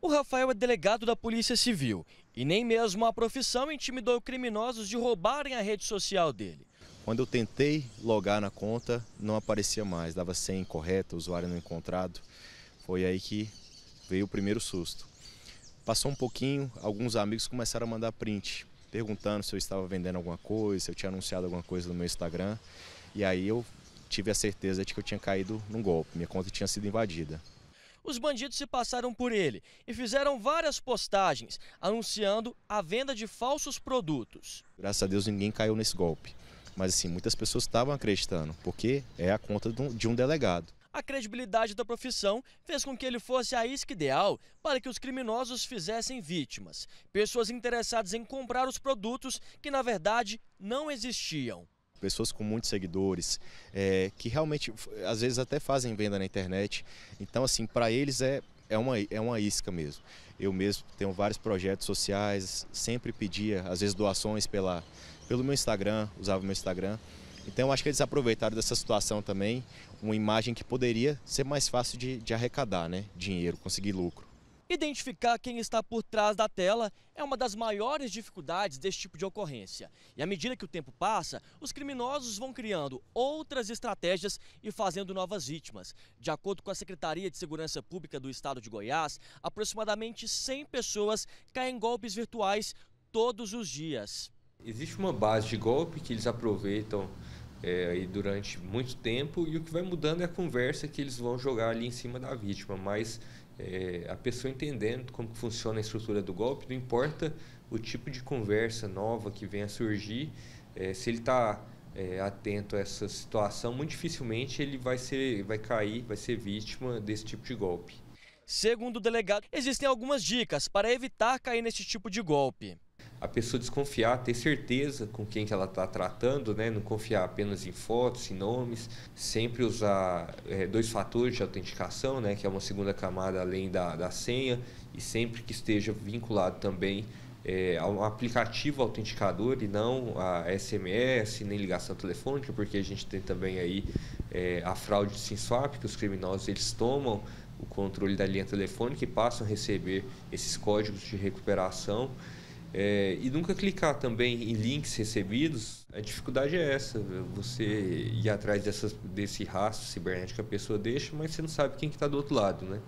O Rafael é delegado da Polícia Civil e nem mesmo a profissão intimidou criminosos de roubarem a rede social dele. Quando eu tentei logar na conta, não aparecia mais, dava senha incorreta, usuário não encontrado. Foi aí que veio o primeiro susto. Passou um pouquinho, alguns amigos começaram a mandar print, perguntando se eu estava vendendo alguma coisa, se eu tinha anunciado alguma coisa no meu Instagram. E aí eu tive a certeza de que eu tinha caído num golpe, minha conta tinha sido invadida os bandidos se passaram por ele e fizeram várias postagens anunciando a venda de falsos produtos. Graças a Deus ninguém caiu nesse golpe, mas assim, muitas pessoas estavam acreditando, porque é a conta de um delegado. A credibilidade da profissão fez com que ele fosse a isca ideal para que os criminosos fizessem vítimas, pessoas interessadas em comprar os produtos que na verdade não existiam pessoas com muitos seguidores, é, que realmente às vezes até fazem venda na internet. Então, assim, para eles é, é, uma, é uma isca mesmo. Eu mesmo tenho vários projetos sociais, sempre pedia, às vezes, doações pela, pelo meu Instagram, usava o meu Instagram. Então, acho que eles aproveitaram dessa situação também, uma imagem que poderia ser mais fácil de, de arrecadar, né? Dinheiro, conseguir lucro. Identificar quem está por trás da tela é uma das maiores dificuldades desse tipo de ocorrência. E à medida que o tempo passa, os criminosos vão criando outras estratégias e fazendo novas vítimas. De acordo com a Secretaria de Segurança Pública do Estado de Goiás, aproximadamente 100 pessoas caem em golpes virtuais todos os dias. Existe uma base de golpe que eles aproveitam é, aí durante muito tempo e o que vai mudando é a conversa que eles vão jogar ali em cima da vítima, mas é, a pessoa entendendo como funciona a estrutura do golpe, não importa o tipo de conversa nova que venha a surgir, é, se ele está é, atento a essa situação, muito dificilmente ele vai, ser, vai cair, vai ser vítima desse tipo de golpe. Segundo o delegado, existem algumas dicas para evitar cair nesse tipo de golpe a pessoa desconfiar, ter certeza com quem que ela está tratando, né? não confiar apenas em fotos, em nomes, sempre usar é, dois fatores de autenticação, né? que é uma segunda camada além da, da senha, e sempre que esteja vinculado também é, um aplicativo autenticador e não a SMS nem ligação telefônica, porque a gente tem também aí é, a fraude de SIMSWAP, que os criminosos eles tomam o controle da linha telefônica e passam a receber esses códigos de recuperação. É, e nunca clicar também em links recebidos. A dificuldade é essa, você ir atrás dessas, desse rastro cibernético que a pessoa deixa, mas você não sabe quem está que tá do outro lado, né?